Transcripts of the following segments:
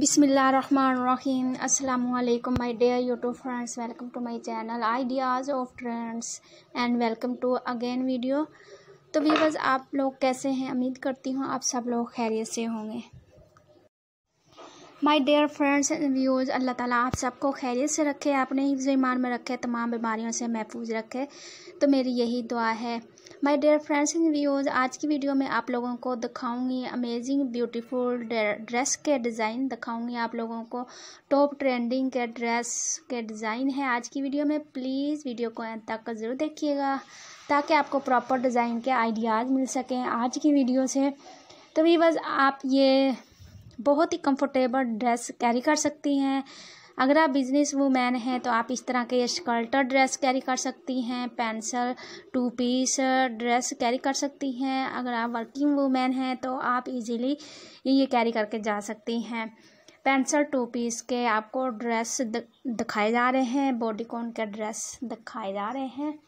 बिसमीम् अल्लाम my dear YouTube friends welcome to my channel ideas of trends and welcome to again video तो viewers आप लोग कैसे हैं उम्मीद करती हूँ आप सब लोग खैरियत से होंगे my dear friends and views अल्लाह ताला आप सबको खैरियत से रखे अपने ही ईमान में रखे तमाम बीमारियों से महफूज रखे तो मेरी यही दुआ है my dear friends and views आज की वीडियो में आप लोगों को दिखाऊंगी अमेजिंग ब्यूटीफुल ड्रेस के डिज़ाइन दिखाऊंगी आप लोगों को टॉप ट्रेंडिंग के ड्रेस के डिज़ाइन है आज की वीडियो में प्लीज़ वीडियो को अंत तक ज़रूर देखिएगा ताकि आपको प्रॉपर डिज़ाइन के आइडियाज़ मिल सकें आज की वीडियो से तो बस आप ये बहुत ही कंफर्टेबल ड्रेस कैरी कर सकती हैं अगर आप बिजनेस वूमेन हैं तो आप इस तरह के स्कर्टर ड्रेस कैरी कर सकती हैं pencil two piece dress carry कर सकती हैं अगर आप वर्किंग वूमेन हैं तो आप इजीली ये कैरी करके जा सकती हैं पेंसिल टू पीस के आपको ड्रेस दिखाए जा रहे हैं बॉडी कॉन के ड्रेस दिखाए जा रहे हैं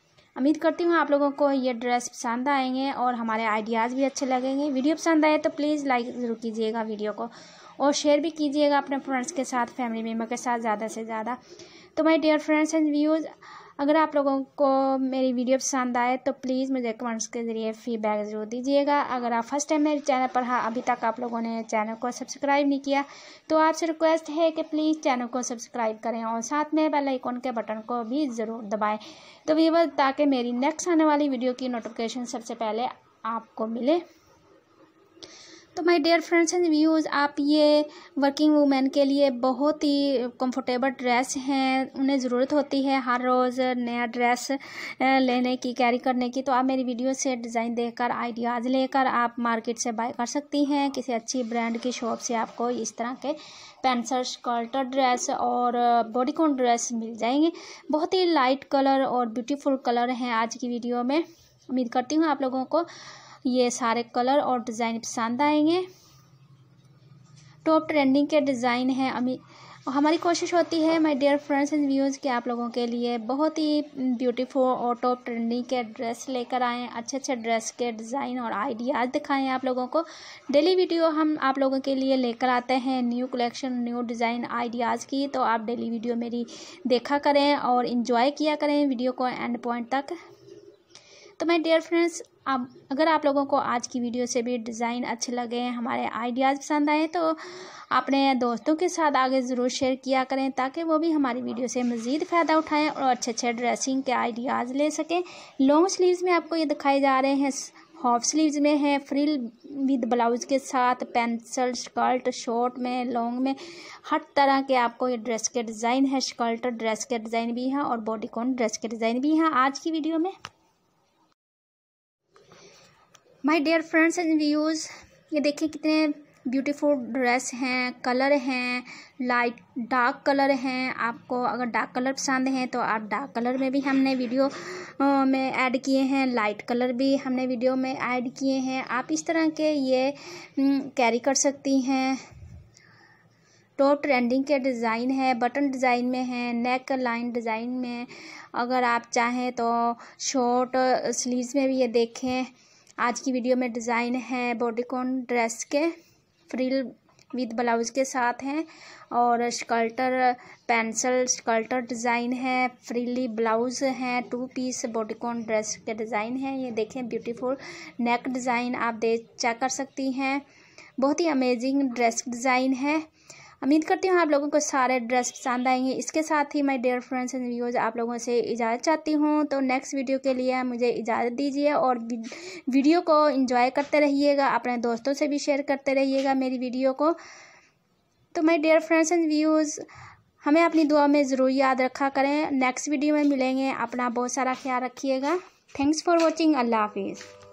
उम्मीद करती हूँ आप लोगों को ये ड्रेस पसंद आएंगे और हमारे आइडियाज़ भी अच्छे लगेंगे वीडियो पसंद आए तो प्लीज़ लाइक ज़रूर कीजिएगा वीडियो को और शेयर भी कीजिएगा अपने फ्रेंड्स के साथ फैमिली मेम्बर के साथ ज़्यादा से ज़्यादा तो my dear friends and views अगर आप लोगों को मेरी वीडियो पसंद आए तो प्लीज़ मुझे कमेंट्स के ज़रिए फीडबैक ज़रूर दीजिएगा अगर आप फर्स्ट टाइम मेरे चैनल पर हाँ अभी तक आप लोगों ने चैनल को सब्सक्राइब नहीं किया तो आपसे रिक्वेस्ट है कि प्लीज़ चैनल को सब्सक्राइब करें और साथ में बेल के बटन को भी ज़रूर दबाएँ तो वीवर ताकि मेरी नेक्स्ट आने वाली वीडियो की नोटिफिकेशन सबसे पहले आपको मिले तो my dear friends and views आप ये वर्किंग वूमेन के लिए बहुत ही कंफर्टेबल ड्रेस हैं उन्हें ज़रूरत होती है हर रोज़ नया ड्रेस लेने की कैरी करने की तो आप मेरी वीडियो से डिज़ाइन देखकर आइडियाज़ लेकर आप मार्केट से बाय कर सकती हैं किसी अच्छी ब्रांड की शॉप से आपको इस तरह के पेंसर शर्ट ड्रेस और बॉडीकॉन ड्रेस मिल जाएंगे बहुत ही लाइट कलर और ब्यूटीफुल कलर हैं आज की वीडियो में उम्मीद करती हूँ आप लोगों को ये सारे कलर और डिज़ाइन पसंद आएंगे टॉप ट्रेंडिंग के डिज़ाइन हैं अमी हमारी कोशिश होती है my dear friends and views के आप लोगों के लिए बहुत ही ब्यूटीफुल और टॉप ट्रेंडिंग के ड्रेस लेकर आएँ अच्छे अच्छे ड्रेस के डिज़ाइन और आइडियाज़ दिखाएं आप लोगों को डेली वीडियो हम आप लोगों के लिए लेकर आते हैं new collection new design ideas की तो आप डेली वीडियो मेरी देखा करें और इन्जॉय किया करें वीडियो को एंड पॉइंट तक तो मैं डियर फ्रेंड्स आप अगर आप लोगों को आज की वीडियो से भी डिज़ाइन अच्छे लगे हमारे आइडियाज़ पसंद आए तो अपने दोस्तों के साथ आगे ज़रूर शेयर किया करें ताकि वो भी हमारी वीडियो से मज़ीद फ़ायदा उठाएं और अच्छे अच्छे ड्रेसिंग के आइडियाज़ ले सकें लॉन्ग स्लीव्स में आपको ये दिखाए जा रहे हैं हाफ स्लीव्स में है फ्रिल विद ब्लाउज के साथ पेंसिल स्कर्ट शॉर्ट में लॉन्ग में हर तरह के आपको ये ड्रेस के डिज़ाइन है स्कर्ट ड्रेस के डिज़ाइन भी हैं और बॉडीकॉन ड्रेस के डिज़ाइन भी हैं आज की वीडियो में my dear friends and views ये देखिए कितने ब्यूटीफुल ड्रेस हैं कलर हैं लाइट डार्क कलर हैं आपको अगर डार्क कलर पसंद हैं तो आप डार्क कलर में भी हमने वीडियो में ऐड किए हैं लाइट कलर भी हमने वीडियो में ऐड किए हैं आप इस तरह के ये कैरी हम्म, कर सकती हैं टॉप ट्रेंडिंग के डिज़ाइन है बटन डिज़ाइन में है नेक लाइन डिज़ाइन में अगर आप चाहें तो शॉर्ट स्लीव्स में भी ये देखें आज की वीडियो में डिज़ाइन है बॉडीकॉन ड्रेस के फ्रिल विद ब्लाउज़ के साथ हैं और स्कल्टर पेंसिल स्कल्टर डिज़ाइन है फ्रीली ब्लाउज़ हैं टू पीस बॉडीकॉन ड्रेस के डिज़ाइन हैं ये देखें ब्यूटीफुल नेक डिज़ाइन आप दे चेक कर सकती हैं बहुत ही अमेजिंग ड्रेस डिज़ाइन है उम्मीद करती हूँ आप लोगों को सारे ड्रेस पसंद आएंगे इसके साथ ही मैं डेयर फ्रेंड्स एंड व्यूज आप लोगों से इजाज़त चाहती हूँ तो नेक्स्ट वीडियो के लिए मुझे इजाज़त दीजिए और वीडियो को इन्जॉय करते रहिएगा अपने दोस्तों से भी शेयर करते रहिएगा मेरी वीडियो को तो मैं डेयर फ्रेंड्स एंड व्यूज़ हमें अपनी दुआ में ज़रूर याद रखा करें नेक्स्ट वीडियो में मिलेंगे अपना बहुत सारा ख्याल रखिएगा थैंक्स फॉर वॉचिंग अल्लाह हाफिज़